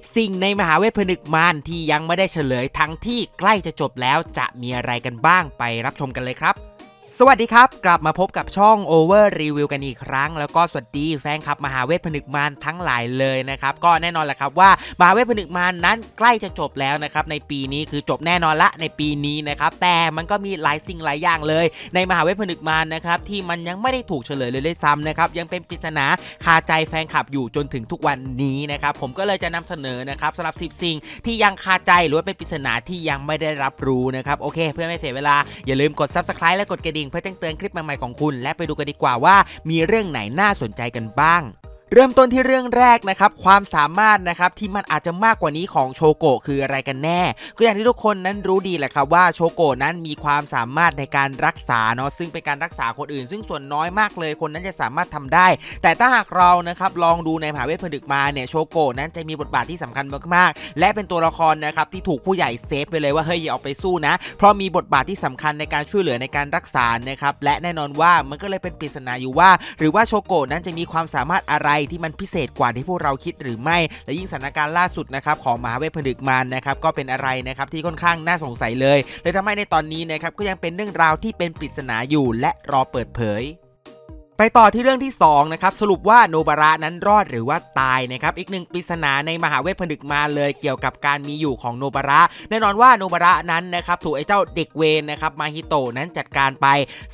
10สิ่งในมหาเวทผนึกมาร ที่ยังไม่ได้เฉลยทั้งที่ใกล้จะจบแล้วจะมีอะไรกันบ้างไปรับชมกันเลยครับสวัสดีครับกลับมาพบกับช่อง Over Review กันอีกครั้ง แล้วก็สวัสดีแฟนคลับมหาเวทผนึกมารทั้งหลายเลยนะครับก็แน่นอนแหละครับว่ามหาเวทผนึกมารนั้นใกล้จะจบแล้วนะครับในปีนี้คือจบแน่นอนละในปีนี้นะครับแต่มันก็มีหลายสิ่งหลายอย่างเลยในมหาเวทผนึกมารนะครับที่มันยังไม่ได้ถูกเฉลยเลยด้วยซ้ำนะครับยังเป็นปริศนาคาใจแฟนคลับอยู่จนถึงทุกวันนี้นะครับผมก็เลยจะนำเสนอนะครับสำหรับสิสิ่งที่ยังคาใจหรือว่าเป็นปริศนาที่ยังไม่ได้รับรู้นะครับโอเค เพื่อไม่เสียเวลาอย่าลืมกด subscribe และกดกระดิ่งงเพื่อแจ้งเตือนคลิปใหม่ ๆ ของคุณ และไปดูกันดีกว่าว่ามีเรื่องไหนน่าสนใจกันบ้างเริ่มต้นที่เรื่องแรกนะครับความสามารถนะครับที่มันอาจจะมากกว่านี้ของโชโกะคืออะไรกันแน่ ก็อย่างที่ทุกคนนั้นรู้ดีแหละครับว่าโชโกะนั้นมีความสามารถในการรักษาเนาะซึ่งเป็นการรักษาคนอื่น ซึ่งส่วนน้อยมากเลยคนนั้นจะสามารถทำได้ แต่ถ้าหากเรานะครับลองดูในมหาเวทผนึกมาเนี่ยโชโกะนั้นจะมีบทบาทที่สำคัญมากๆ และเป็นตัวละครนะครับที่ถูกผู้ใหญ่เซฟไปเลยว่าเฮ้ยอย่าออกไปสู้นะ เพราะมีบทบาทที่สำคัญในการช่วยเหลือในการรักษานะครับและแน่นอนว่ามันก็เลยเป็นปริศนาอยู่ว่า หรือว่าโชโกะนั้นจะมีความสามารถอะไรที่มันพิเศษกว่าที่พวกเราคิดหรือไม่ และยิ่งสถานการณ์ล่าสุดนะครับ ของมหาเวทผลึกมานนะครับ ก็เป็นอะไรนะครับที่ค่อนข้างน่าสงสัยเลยเลยทำให้ในตอนนี้นะครับก็ยังเป็นเรื่องราวที่เป็นปริศนาอยู่ และรอเปิดเผยไปต่อที่เรื่องที่2นะครับสรุปว่าโนบาระนั้นรอดหรือว่าตายนะครับอีกหนึ่งปริศนาในมหาเวทผนึกมาเลยเกี่ยวกับการมีอยู่ของโนบาระ แน่นอนว่าโนบาระนั้นนะครับถูกไอ้เจ้าเด็กเวนนะครับมาฮิโตนั้นจัดการไป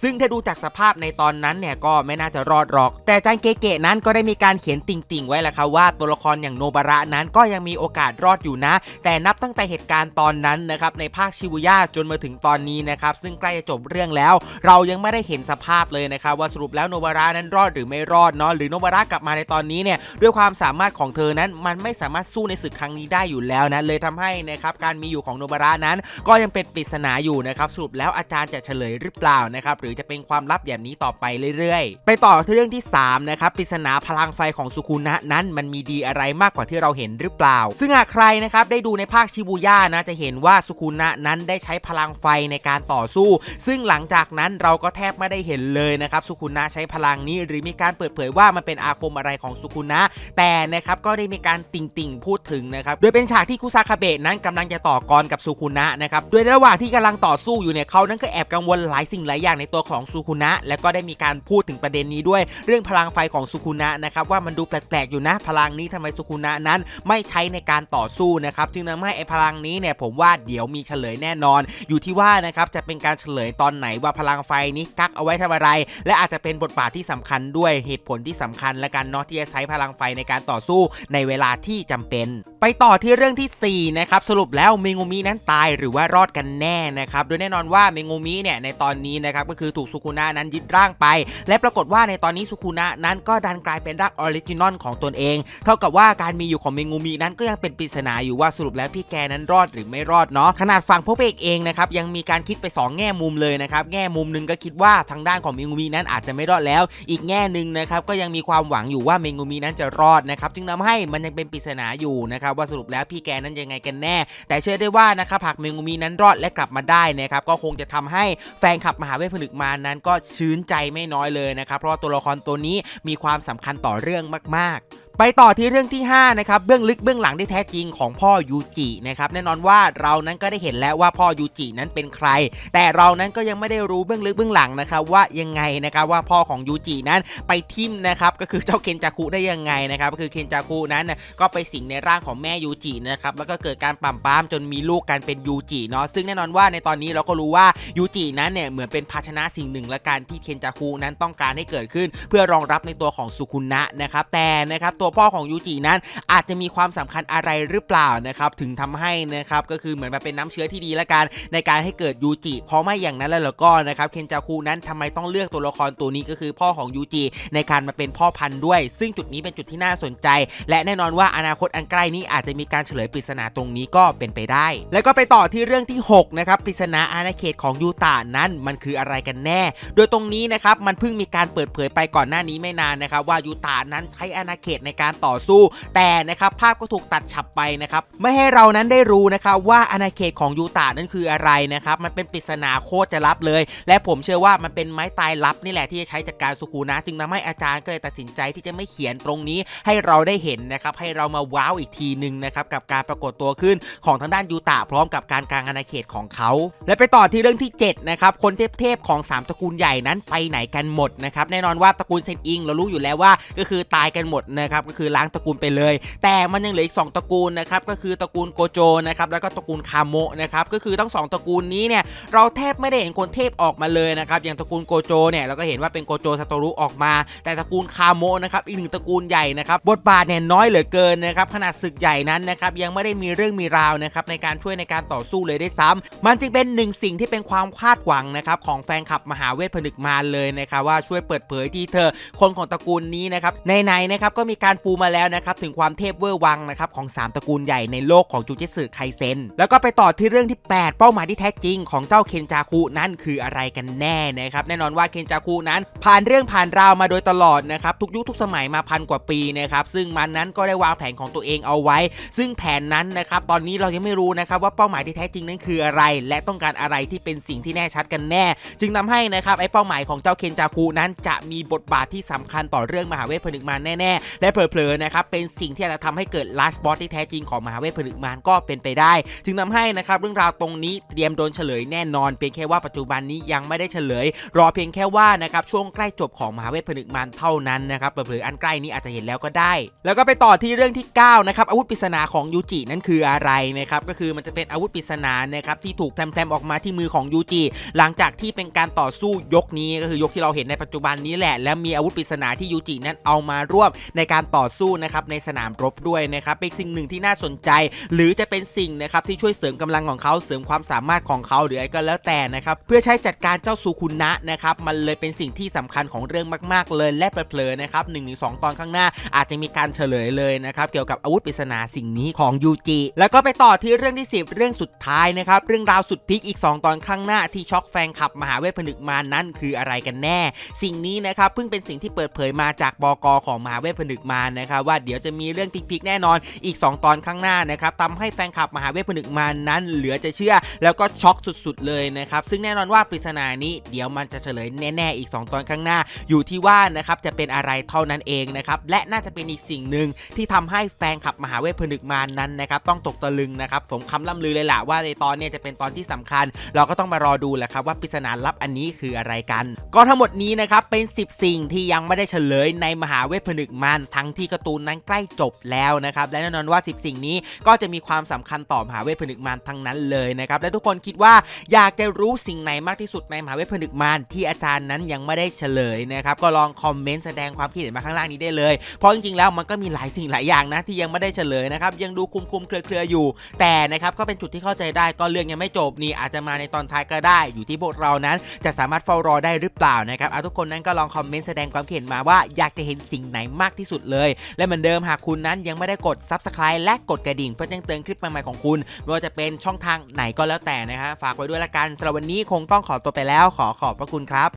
ซึ่งถ้าดูจากสภาพในตอนนั้นเนี่ยก็ไม่น่าจะรอดหรอก แต่จานเกเกะนั้นก็ได้มีการเขียนติ่งๆไว้แล้วครับว่าตัวละครอย่างโนบาระนั้นก็ยังมีโอกาสรอดอยู่นะ แต่นับตั้งแต่เหตุการณ์ตอนนั้นนะครับในภาคชิบุย่าจนมาถึงตอนนี้นะครับซึ่งใกล้จะจบเรื่องแล้ว เรายังไม่ได้เห็นสภาพเลยนะครับ ว่าสรุปแล้วโนบารานั้นรอดหรือไม่รอดเนาะหรือโนบารากลับมาในตอนนี้เนี่ยด้วยความสามารถของเธอนั้น มันไม่สามารถสู้ในศึกครั้งนี้ได้อยู่แล้วนะเลยทำให้นะครับการมีอยู่ของโนบารานั้น ก็ยังเป็นปริศนาอยู่นะครับสรุปแล้วอาจารย์จะเฉลยหรือเปล่านะครับหรือจะเป็นความลับแบบนี้ต่อไปเรื่อยๆ ไปต่อที่เรื่องที่3นะครับปริศนาพลังไฟของสุคุณะนั้นมันมีดีอะไรมากกว่าที่เราเห็นหรือเปล่า ซึ่งหากใครนะครับได้ดูในภาคชิบูย่านะจะเห็นว่าสุคุณะนั้นได้ใช้พลังไฟในการต่อสู้ ซึ่งหลังจากนั้นเราก็แทบไม่ได้เห็นเลยนะครับ สุคุณะใช้พลังนี้หรือมีการเปิดเผยว่ามันเป็นอาคมอะไรของสุคุนะ แต่นะครับก็ได้มีการติ่งติงพูดถึงนะครับโดยเป็นฉากที่คุซาคาเบะนั้นกำลังจะต่อกรกับสุคุนะนะครับโดยระหว่างที่กำลังต่อสู้อยู่เนี่ยเขานั้นก็แอบกังวลหลายสิ่งหลายอย่างในตัวของสุคุนะ และก็ได้มีการพูดถึงประเด็นนี้ด้วยเรื่องพลังไฟของสุคุนะนะครับว่ามันดูแปลกๆอยู่นะพลังนี้ทำไมสุคุนะนั้นไม่ใช้ในการต่อสู้นะครับจึงทำให้ไอพลังนี้เนี่ยผมว่าเดี๋ยวมีเฉลยแน่นอน อยู่ที่ว่านะครับจะเป็นการเฉลยตอนไหนว่าพลังไฟนี้กักเอาไว้ทำอะไร และอาจจะเป็นบทบาทที่สำคัญด้วยเหตุผลที่สำคัญ และการเนาะที่จะใช้พลังไฟในการต่อสู้ในเวลาที่จำเป็น ไปต่อที่เรื่องที่4นะครับสรุปแล้วเมงูมินั้นตายหรือว่ารอดกันแน่นะครับโดยแน่นอนว่าเมงูมิเนี่ยในตอนนี้นะครับก็คือถูกสุคุนะนั้นยึดร่างไป และปรากฏว่าในตอนนี้สุคุนะนั้นก็ดันกลายเป็นรัาออริจินอลของตนเอง เท่ากับว่าการมีอยู่ของเมงูมินั้นก็ยังเป็นปริศนาอยู่ว่าสรุปแล้วพี่แกนั้นรอดหรือไม่รอดเนาะขนาดฝั่งพวกเอกเองนะครับยังมีการคิดไป 2 แง่มุมเลยนะครับแง่มุมหนึ่งก็คิดว่าทางด้านของเมงูมินั้นอาจจะไม่รอดแล้วล้วอีกแง่หนึ่งนะครับก็ยังมีความหวังอยู่ว่าเมงูมีนั้นจะรอดนะครับจึงทาให้มันยังเป็นปริศนาอยู่นะครับว่าสรุปแล้วพี่แกนั้นยังไงกันแน่ แต่เชื่อได้ว่านะครับหากเมงูมีนั้นรอดและกลับมาได้นะครับก็คงจะทำให้แฟนคลับมหาเวทผนึกมา นั้นก็ชื้นใจไม่น้อยเลยนะครับเพราะตัวละครตัวนี้มีความสำคัญต่อเรื่องมาก ๆไปต่อที่เรื่องที่5นะครับเบื้องลึกเบื้องหลังที่แท้จริงของพ่อยูจินะครับแน่นอนว่าเรานั้นก็ได้เห็นแล้ว ว่าพ่อยูจินั้นเป็นใคร แต่เรานั้นก็ยังไม่ได้รู้ เบื้องลึกเบื้องหลังนะครับว่ายังไงนะครับว่าพ่อของยูจินั้นไปทิมนะครับ ก็คือ เจ้าเคนจาคุได้ยังไงนะครับก็คือเคนจาคุนั้นก็ไปสิงในร่างของแม่ยูจินะครับแล้วก็เกิดการปั่มปั้มจนมีลูกกันเป็นยูจิเนาะซึ่งแน่นอนว่าในตอนนี้เราก็รู้ว่ายูจินั้นเนี่ยเหมือนเป็นภาชนะสิ่งหนึ่งละกันที่เคนจาคุนั้นต้องการให้เกิดขึ้นเพื่อรองรับในตัวของสุคุณะนะครับแต่นะครับตัวพ่อของยูจินั้นอาจจะมีความสำคัญอะไรหรือเปล่านะครับถึงทำให้นะครับก็คือเหมือนแบบเป็นน้ำเชื้อที่ดีละกัน ในการให้เกิดยูจิเพราะไม่อย่างนั้นแล้วก็นะครับเคนจาคุนั้นทำไมต้องเลือกตัวละครตัวนี้ก็คือพ่อของยูจิในการมาเป็นพ่อพันธุ์ด้วย ซึ่งจุดนี้เป็นจุดที่น่าสนใจ และแน่นอนว่าอนาคตอันใกล้นี้อาจจะมีการเฉลยปริศนาตรงนี้ก็เป็นไปได้ แล้วก็ไปต่อที่เรื่องที่6นะครับปริศนาอาณาเขตของยูตานั้นมันคืออะไรกันแน่ โดยตรงนี้นะครับมันเพิ่งมีการเปิดเผยไปก่อนหน้านี้ไม่นานนะครับว่ายูตานั้นใช้อาณาเขตในการต่อสู้ แต่นะครับภาพก็ถูกตัดฉับไปนะครับไม่ให้เรานั้นได้รู้นะครับ ว่าอาณาเขตของยูตานั้นคืออะไรนะครับมันเป็นปริศนาโคตรจะลับเลย และผมเชื่อว่ามันเป็นไม้ตายลับนี่แหละที่จะใช้จัดการสุกูนะ จึงทำให้อาจารย์ก็เลยตัดสินใจที่จะไม่เขียนตรงนี้ให้เราได้เห็นนะครับ ให้เรามาว้าวอีกทีหนึ่งนะครับกับการปรากฏตัวขึ้นของทางด้านยูตาพร้อมกับการกลางอาณาเขตของเขา และไปต่อที่เรื่องที่7นะครับคนเทพๆของ3ตระกูลใหญ่นั้นไปไหนกันหมดนะครับแน่นอนว่าตระกูลเซนอิงเรารู้อยู่แล้วว่าก็คือตายกันหมดนะครับับก็คือล้างตระกูลไปเลย แต่มันยังเหลืออีก 2ตระกูลนะครับก็คือตระกูลโกโจนะครับแล้วก็ตระกูลคาโมะนะครับก็คือทั้ง2 ตระกูลนี้เนี่ยเราแทบไม่ได้เห็นคนเทพออกมาเลยนะครับ อย่างตระกูลโกโจเนี่ยเราก็เห็นว่าเป็นโกโจซาโตรุออกมา แต่ตระกูลคาโมะนะครับอีกหนึ่งตระกูลใหญ่นะครับบทบาทเนี่ยน้อยเหลือเกินนะครับขนาดศึกใหญ่นั้นนะครับยังไม่ได้มีเรื่องมีราวนะครับในการช่วยในการต่อสู้เลยได้ซ้ำ มันจึงเป็นหนึ่งสิ่งที่เป็นความคาดหวังนะครับของแฟนคลับมหาเวทผนึกมาเลยนะครับว่าช่วยเปิดเผยที่เธอคนของตระกูลนี้นะครับในๆนะครับก็มีการารปูมาแล้วนะครับถึงความเทพเวอร์วังนะครับของ 3 ตระกูลใหญ่ในโลกของจูจิสึไคเซนแล้วก็ไปต่อที่เรื่องที่ 8 เป้าหมายที่แท้จริง ของเจ้าเคนจาคุนั่นคืออะไรกันแน่นะครับแน่นอนว่าเคนจาคุนั้น ผ่านเรื่องผ่านราวมาโดยตลอดนะครับทุกยุคทุกสมัยมาพันกว่าปีนะครับซึ่งมันนั้นก็ได้วางแผนของตัวเองเอาไว้ ซึ่งแผนนั้นนะครับตอนนี้เรายังไม่รู้นะครับว่าเป้าหมายที่แท้จริงนั้นคืออะไร และต้องการอะไรที่เป็นสิ่งที่แน่ชัดกันแน่ จึงทำให้นะครับไอ้เป้าหมายของเจ้าเคนจาคุนั้นจะมีบทบาทที่สำคัญต่อเรื่องมหาเวทผนึกมาแน่ๆและเเผลอๆนะครับเป็นสิ่งที่อาจจะทำให้เกิดลัสบอสที่แท้จริงของมหาเวทผลึกมารก็เป็นไปได้ จึงทำให้นะครับเรื่องราวตรงนี้เตรียมโดนเฉลยแน่นอนเพียงแค่ว่าปัจจุบันนี้ยังไม่ได้เฉลย รอเพียงแค่ว่านะครับช่วงใกล้จบของมหาเวทผลึกมารเท่านั้นนะครับเผลอๆอันใกล้นี้อาจจะเห็นแล้วก็ได้ แล้วก็ไปต่อที่เรื่องที่9นะครับอาวุธปริศนาของยูจินั้นคืออะไรนะครับก็คือมันจะเป็นอาวุธปริศนานะครับที่ถูกแพร่ๆออกมาที่มือของยูจิหลังจากที่เป็นการต่อสู้ยกนี้ก็คือยกที่เราเห็นในปัจจุบันนี้แหละและมีอาวุธปริศนาที่ยูจินั้นเอามารวบในการต่อสู้นะครับในสนามรบด้วยนะครับเป็นสิ่งหนึ่งที่น่าสนใจหรือจะเป็นสิ่งนะครับที่ช่วยเสริมกำลังของเขาเสริมความสามารถของเขาหรืออะไรก็แล้วแต่นะครับเพื่อใช้จัดการเจ้าสุคุณนะนะครับมันเลยเป็นสิ่งที่สำคัญของเรื่องมาก ๆเลยและเผลอๆนะครับหนึ่งหรสองตอนข้างหน้าอาจจะมีการเฉลยเลยนะครับเกี่ยวกับอาวุธปริศนาสิ่งนี้ของยูจิแล้วก็ไปต่อที่เรื่องที่ 10 เรื่องสุดท้ายนะครับเรื่องราวสุดพิกอีก 2 ตอนข้างหน้าที่ช็อกแฟนขับมหาเวทผนึกมานั้นคืออะไรกันแน่ สิ่งนี้นะครับเพิ่งเป็นสิ่งที่เปิดเผยมาจากบกของมหาเวทผนึกมาานนะครับว่าเดี๋ยวจะมีเรื่องพลิกๆแน่นอนอีก 2 ตอนข้างหน้านะครับทำให้แฟนคลับมหาเวทผนึกมานั้น เหลือจะเชื่อ แล้วก็ช็อกสุดๆเลยนะครับซึ่งแน่นอนว่าปริศนานี้ เดี๋ยวมันจะเฉลยแน่ๆ อีก 2 ตอนข้างหน้า อยู่ที่ว่านะครับจะเป็นอะไรเท่านั้นเองนะครับและน่าจะเป็นอีกสิ่งหนึ่งที่ทำให้แฟนคลับมหาเวทผนึกมานั้นนะครับต้องตกตะลึงนะครับสมคำล่ำลือเลยล่ะว่าในตอนนี้จะเป็นตอนที่สำคัญ เราก็ต้องมารอดูแหละครับว่าปริศนาลับอันนี้คืออะไรกัน ก็ทั้งหมดนี้นะครับเป็น 10 สิ่งที่ยังไม่ได้เฉลยในมหาเวทผนึกมานทั้งท้งที่การ์ตูนนั้นใกล้จบแล้วนะครับ และแน่นอนว่า 10 สิ่งนี้ก็จะมีความสำคัญต่อมหาเวทผนึกมารทั้งนั้นเลยนะครับและทุกคนคิดว่าอยากจะรู้สิ่งไหนมากที่สุดในมหาเวทผนึกมารที่อาจารย์นั้นยังไม่ได้เฉลยนะครับก็ลองคอมเมนต์แสดงความคิดเห็นมาข้างล่างนี้ได้เลยเพราะจริงๆแล้วมันก็มีหลายสิ่งหลายอย่างนะที่ยังไม่ได้เฉลยนะครับยังดูคุมคุมเคลือๆอยู่ แต่นะครับก็เป็นจุดที่เข้าใจได้ก็เรื่องยังไม่จบนี่อาจจะมาในตอนท้ายก็ได้อยู่ที่พวกเรานั้น จะสามารถเฝ้ารอได้หรือเปล่านะครับเอาทุกคนนั้นก็ลองคอมเมนต์แสดงความคิดเห็นมาว่า อยากจะเห็นสิ่งไหนมากที่สุดเลยและเหมือนเดิมหากคุณนั้นยังไม่ได้กด Subscribe และกดกระดิ่งเพื่อแจ้งเตือนคลิปใหม่ๆของคุณไม่ว่าจะเป็นช่องทางไหนก็แล้วแต่นะฮะฝากไว้ด้วยละกัน สำหรับวันนี้คงต้องขอตัวไปแล้วขอขอบพระคุณครับ